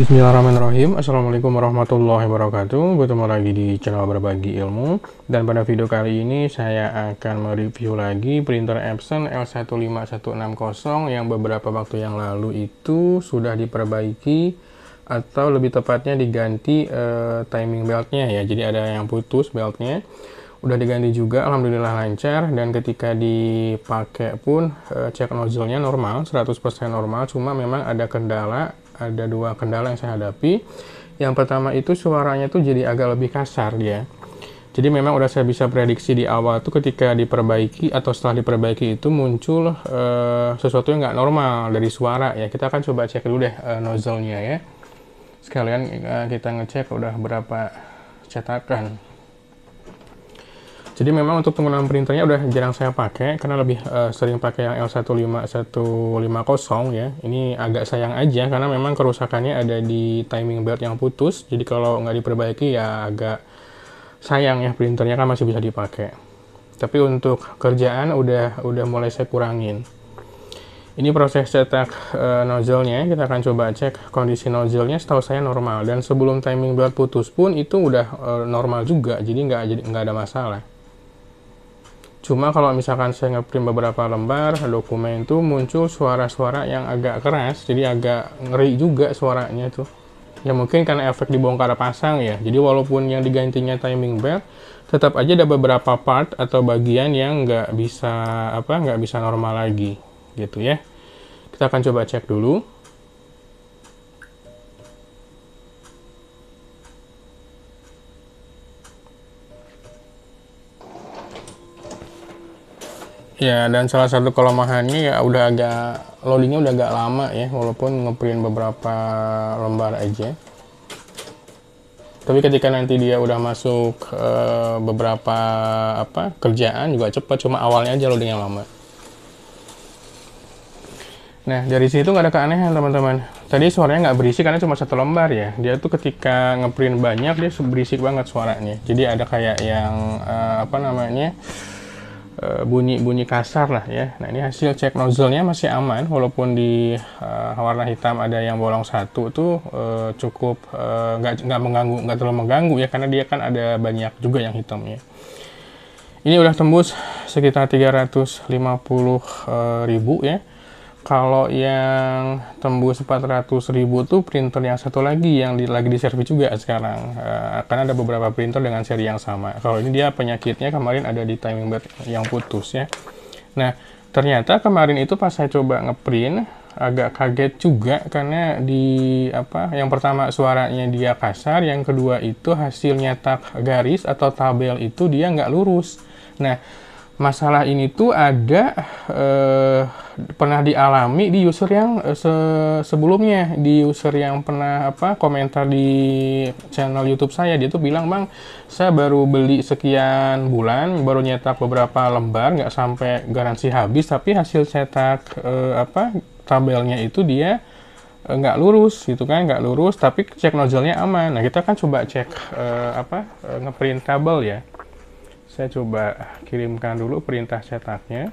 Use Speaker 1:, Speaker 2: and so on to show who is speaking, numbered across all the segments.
Speaker 1: Bismillahirrahmanirrahim Assalamualaikum warahmatullahi wabarakatuh Bertemu lagi di channel berbagi ilmu Dan pada video kali ini saya akan mereview lagi printer Epson L15160 Yang beberapa waktu yang lalu itu sudah diperbaiki Atau lebih tepatnya diganti uh, timing beltnya ya Jadi ada yang putus beltnya udah diganti juga alhamdulillah lancar dan ketika dipakai pun uh, cek nozzle-nya normal 100% normal cuma memang ada kendala ada dua kendala yang saya hadapi. Yang pertama itu suaranya tuh jadi agak lebih kasar dia. Jadi memang udah saya bisa prediksi di awal tuh ketika diperbaiki atau setelah diperbaiki itu muncul uh, sesuatu yang nggak normal dari suara ya. Kita akan coba cek dulu deh uh, nozzle-nya ya. Sekalian uh, kita ngecek udah berapa cetakan. Jadi memang untuk penggunaan printernya udah jarang saya pakai karena lebih uh, sering pakai yang L15150 ya. Ini agak sayang aja karena memang kerusakannya ada di timing belt yang putus. Jadi kalau nggak diperbaiki ya agak sayang ya printernya kan masih bisa dipakai. Tapi untuk kerjaan udah udah mulai saya kurangin. Ini proses cetak uh, nozzle-nya, kita akan coba cek kondisi nozzle-nya setahu saya normal. Dan sebelum timing belt putus pun itu udah uh, normal juga, jadi nggak, nggak ada masalah cuma kalau misalkan saya ngeprint beberapa lembar dokumen itu muncul suara-suara yang agak keras jadi agak ngeri juga suaranya tuh ya mungkin karena efek dibongkar pasang ya jadi walaupun yang digantinya timing belt tetap aja ada beberapa part atau bagian yang nggak bisa apa nggak bisa normal lagi gitu ya kita akan coba cek dulu Ya, dan salah satu kelemahannya ya udah agak loadingnya udah agak lama ya, walaupun ngeprint beberapa lembar aja. Tapi ketika nanti dia udah masuk e, beberapa apa kerjaan juga cepat, cuma awalnya aja loadingnya lama. Nah, dari situ nggak ada keanehan, teman-teman. Tadi suaranya nggak berisik karena cuma satu lembar ya. Dia tuh ketika ngeprint banyak, dia berisik banget suaranya. Jadi ada kayak yang, e, apa namanya, Eh, bunyi-bunyi kasar lah ya. Nah ini hasil cek nozzle-nya masih aman walaupun di uh, warna hitam ada yang bolong satu tuh uh, cukup nggak uh, nggak mengganggu nggak terlalu mengganggu ya karena dia kan ada banyak juga yang hitamnya. Ini udah tembus sekitar 350 uh, ribu ya kalau yang tembus 400 ribu tuh printer yang satu lagi yang di, lagi di juga sekarang uh, eh, karena ada beberapa printer dengan seri yang sama kalau ini dia penyakitnya kemarin ada di timing belt yang putus ya nah ternyata kemarin itu pas saya coba ngeprint agak kaget juga karena di apa yang pertama suaranya dia kasar yang kedua itu hasil nyetak garis atau tabel itu dia nggak lurus nah masalah ini tuh ada eh, pernah dialami di user yang eh, se sebelumnya di user yang pernah apa komentar di channel YouTube saya dia tuh bilang bang saya baru beli sekian bulan baru nyetak beberapa lembar nggak sampai garansi habis tapi hasil cetak eh, apa tabelnya itu dia eh, nggak lurus gitu kan nggak lurus tapi cek nozzle-nya aman nah kita kan coba cek eh, apa eh, ngeprint tabel ya saya coba kirimkan dulu perintah cetaknya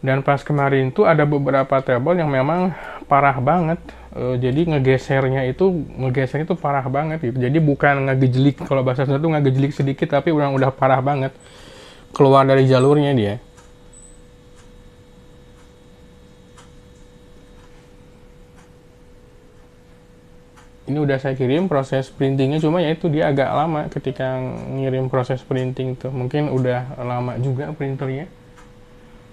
Speaker 1: dan pas kemarin tuh ada beberapa table yang memang parah banget e, jadi ngegesernya itu ngegesernya itu parah banget gitu jadi bukan ngegejelik kalau bahasa Sunda tuh ngegejelik sedikit tapi udah udah parah banget keluar dari jalurnya dia ini udah saya kirim proses printingnya cuma ya itu dia agak lama ketika ngirim proses printing tuh mungkin udah lama juga printernya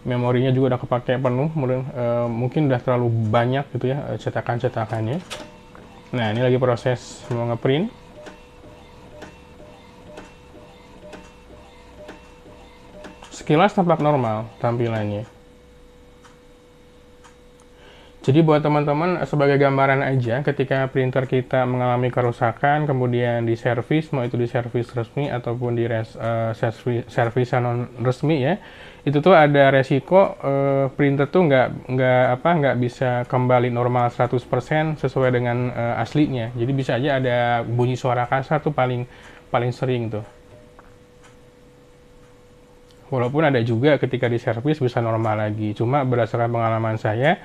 Speaker 1: memorinya juga udah kepake penuh mungkin, eh, mungkin udah terlalu banyak gitu ya eh, cetakan-cetakannya nah ini lagi proses mau ngeprint sekilas tampak normal tampilannya jadi buat teman-teman sebagai gambaran aja ketika printer kita mengalami kerusakan kemudian di diservis mau itu di diservis resmi ataupun di res, uh, eh, servis non resmi ya itu tuh ada resiko uh, printer tuh nggak nggak apa nggak bisa kembali normal 100% sesuai dengan uh, aslinya. Jadi bisa aja ada bunyi suara kasar tuh paling paling sering tuh. Walaupun ada juga ketika di diservis bisa normal lagi. Cuma berdasarkan pengalaman saya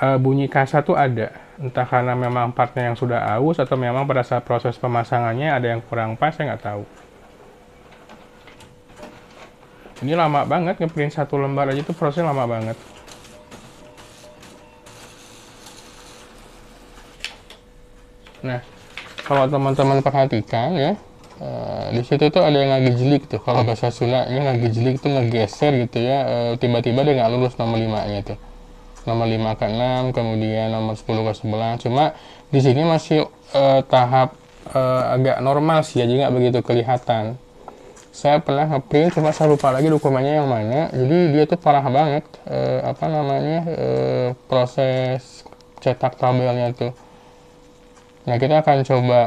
Speaker 1: uh, bunyi kasar tuh ada entah karena memang partnya yang sudah aus atau memang pada saat proses pemasangannya ada yang kurang pas saya nggak tahu ini lama banget ngeprint satu lembar aja tuh proses lama banget nah kalau teman-teman perhatikan ya eh, di situ tuh ada yang lagi jelik tuh kalau bahasa Sunda ini lagi jelik tuh ngegeser gitu ya eh, tiba-tiba uh, dia nggak lurus nomor 5 nya tuh nomor 5 ke 6 kemudian nomor 10 ke 11 cuma di sini masih uh, tahap uh, agak normal sih ya, jadi nggak begitu kelihatan saya pernah ngeprint cuma saya lupa lagi dokumennya yang mana jadi dia tuh parah banget uh, apa namanya uh, proses cetak tabelnya tuh nah kita akan coba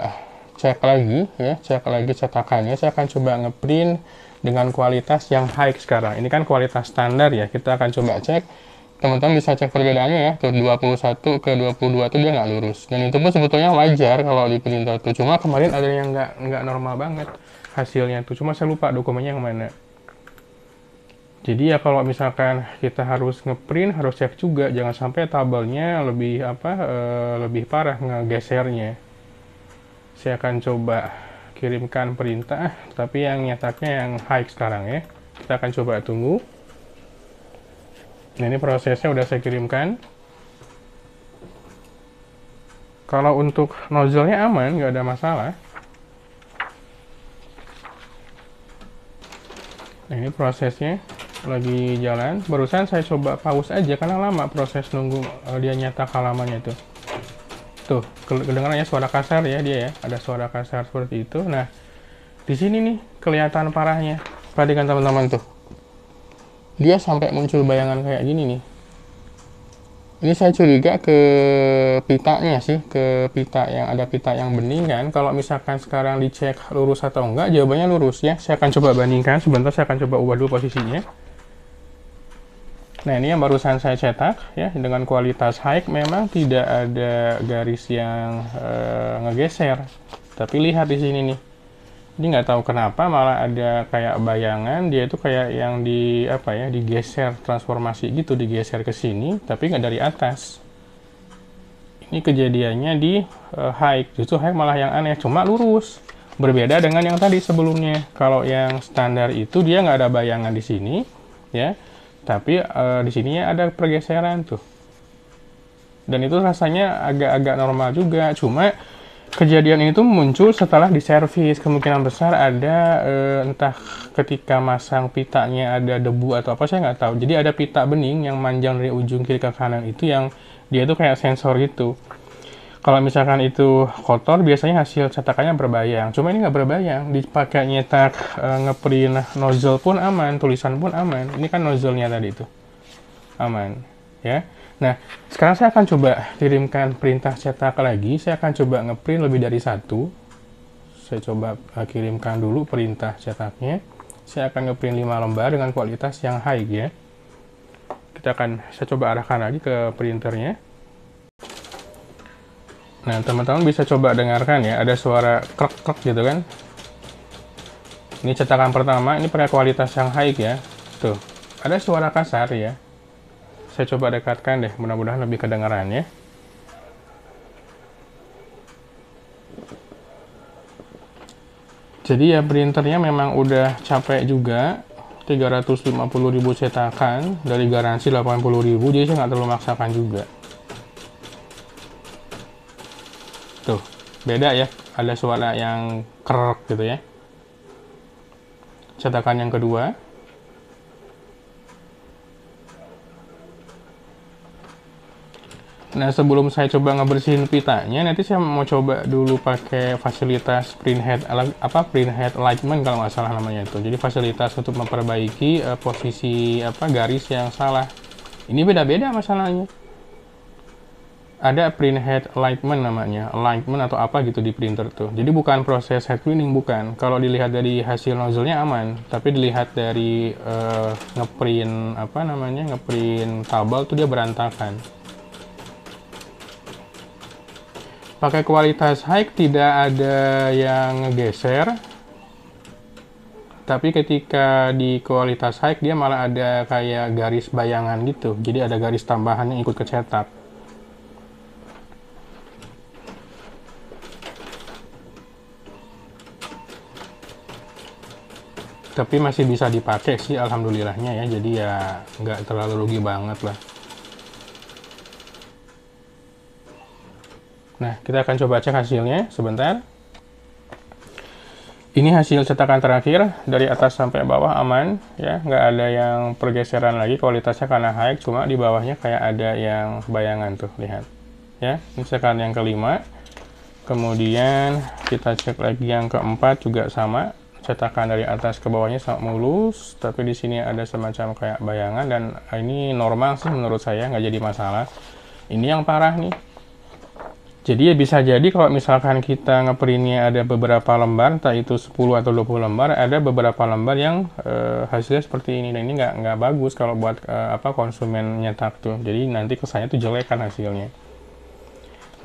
Speaker 1: cek lagi ya cek lagi cetakannya saya akan coba ngeprint dengan kualitas yang high sekarang ini kan kualitas standar ya kita akan coba cek teman-teman bisa cek perbedaannya ya ke 21 ke 22 itu dia nggak lurus dan itu pun sebetulnya wajar kalau di printer tuh cuma kemarin ada yang nggak nggak normal banget hasilnya tuh cuma saya lupa dokumennya yang mana jadi ya kalau misalkan kita harus ngeprint harus cek juga jangan sampai tabelnya lebih apa e, lebih parah ngegesernya saya akan coba kirimkan perintah tapi yang nyataknya yang high sekarang ya kita akan coba tunggu Nah, ini prosesnya udah saya kirimkan. Kalau untuk nozzle-nya aman, nggak ada masalah. Nah, ini prosesnya lagi jalan. Barusan saya coba pause aja karena lama proses nunggu eh, dia nyata halamannya itu. Tuh, kedengarannya suara kasar ya dia ya. Ada suara kasar seperti itu. Nah, di sini nih kelihatan parahnya. Perhatikan teman-teman tuh dia sampai muncul bayangan kayak gini nih ini saya curiga ke pitanya sih ke pita yang ada pita yang bening kan kalau misalkan sekarang dicek lurus atau enggak jawabannya lurus ya saya akan coba bandingkan sebentar saya akan coba ubah dulu posisinya nah ini yang barusan saya cetak ya dengan kualitas high memang tidak ada garis yang e, ngegeser tapi lihat di sini nih jadi nggak tahu kenapa malah ada kayak bayangan dia itu kayak yang di apa ya digeser transformasi gitu digeser ke sini tapi nggak dari atas. Ini kejadiannya di uh, hike justru hike malah yang aneh cuma lurus berbeda dengan yang tadi sebelumnya. Kalau yang standar itu dia nggak ada bayangan di sini ya tapi uh, di sini ada pergeseran tuh dan itu rasanya agak-agak normal juga cuma kejadian ini tuh muncul setelah diservis kemungkinan besar ada eh, entah ketika masang pitanya ada debu atau apa saya nggak tahu jadi ada pita bening yang manjang dari ujung kiri ke kanan itu yang dia tuh kayak sensor gitu kalau misalkan itu kotor biasanya hasil cetakannya berbayang cuma ini nggak berbayang dipakai nyetak e, ngeprint nozzle pun aman tulisan pun aman ini kan nozzle-nya tadi itu aman ya Nah, sekarang saya akan coba kirimkan perintah cetak lagi. Saya akan coba ngeprint lebih dari satu. Saya coba eh, kirimkan dulu perintah cetaknya. Saya akan ngeprint 5 lembar dengan kualitas yang high ya. Kita akan saya coba arahkan lagi ke printernya. Nah, teman-teman bisa coba dengarkan ya, ada suara krek-krek gitu kan. Ini cetakan pertama, ini pakai kualitas yang high ya. Tuh, ada suara kasar ya saya coba dekatkan deh, mudah-mudahan lebih kedengaran ya. Jadi ya printernya memang udah capek juga, 350.000 cetakan dari garansi 80.000, jadi saya nggak terlalu maksakan juga. Tuh, beda ya, ada suara yang kerok gitu ya. Cetakan yang kedua, Nah sebelum saya coba ngebersihin pitanya, nanti saya mau coba dulu pakai fasilitas print head eh, apa print head alignment kalau nggak salah namanya itu. Jadi fasilitas untuk memperbaiki uh, posisi apa garis yang salah. Ini beda-beda masalahnya. Ada print head alignment namanya, alignment atau apa gitu di printer tuh. Jadi bukan proses head cleaning bukan. Kalau dilihat dari hasil nozzle-nya aman, tapi dilihat dari uh, ngeprint apa namanya ngeprint kabel tuh dia berantakan pakai kualitas high tidak ada yang ngegeser tapi ketika di kualitas high dia malah ada kayak garis bayangan gitu jadi ada garis tambahan yang ikut cetak. tapi masih bisa dipakai sih alhamdulillahnya ya jadi ya nggak terlalu rugi banget lah Nah, kita akan coba cek hasilnya sebentar. Ini hasil cetakan terakhir dari atas sampai bawah aman ya, nggak ada yang pergeseran lagi kualitasnya karena high, cuma di bawahnya kayak ada yang bayangan tuh lihat ya. Ini cetakan yang kelima. Kemudian kita cek lagi yang keempat juga sama cetakan dari atas ke bawahnya sangat mulus tapi di sini ada semacam kayak bayangan dan ini normal sih menurut saya nggak jadi masalah ini yang parah nih jadi ya bisa jadi kalau misalkan kita ngeprintnya ada beberapa lembar, entah itu 10 atau 20 lembar, ada beberapa lembar yang e, hasilnya seperti ini. Dan ini nggak nggak bagus kalau buat e, apa konsumen nyetak tuh. Jadi nanti kesannya tuh jelek kan hasilnya.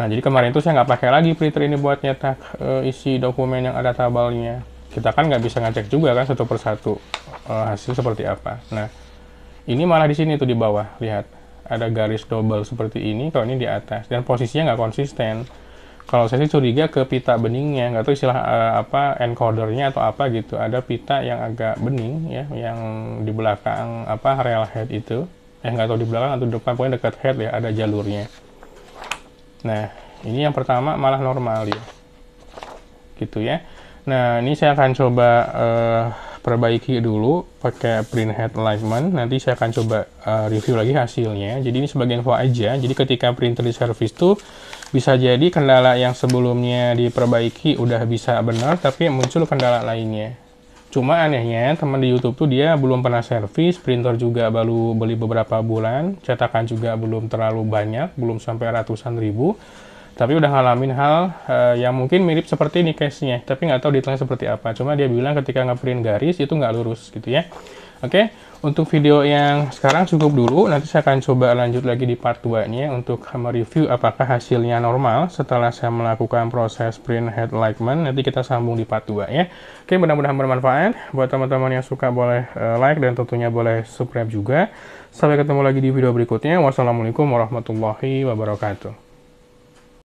Speaker 1: Nah jadi kemarin tuh saya nggak pakai lagi printer ini buat nyetak e, isi dokumen yang ada tabelnya. Kita kan nggak bisa ngecek juga kan satu persatu e, hasil seperti apa. Nah ini malah di sini tuh di bawah lihat ada garis double seperti ini kalau ini di atas dan posisinya nggak konsisten kalau saya sih curiga ke pita beningnya nggak tahu istilah uh, apa encodernya atau apa gitu ada pita yang agak bening ya yang di belakang apa real head itu eh nggak tahu di belakang atau depan pokoknya dekat head ya ada jalurnya nah ini yang pertama malah normal ya gitu ya nah ini saya akan coba uh, perbaiki dulu pakai print head alignment nanti saya akan coba uh, review lagi hasilnya jadi ini sebagai info aja jadi ketika printer di service tuh bisa jadi kendala yang sebelumnya diperbaiki udah bisa benar tapi muncul kendala lainnya cuma anehnya teman di YouTube tuh dia belum pernah servis printer juga baru beli beberapa bulan cetakan juga belum terlalu banyak belum sampai ratusan ribu tapi udah ngalamin hal uh, yang mungkin mirip seperti ini case-nya tapi nggak tahu detailnya seperti apa cuma dia bilang ketika ngeprint garis itu nggak lurus gitu ya oke okay? untuk video yang sekarang cukup dulu nanti saya akan coba lanjut lagi di part 2 nya untuk mereview apakah hasilnya normal setelah saya melakukan proses print head alignment nanti kita sambung di part 2 ya oke okay, mudah-mudahan bermanfaat buat teman-teman yang suka boleh eh, like dan tentunya boleh subscribe juga sampai ketemu lagi di video berikutnya wassalamualaikum warahmatullahi wabarakatuh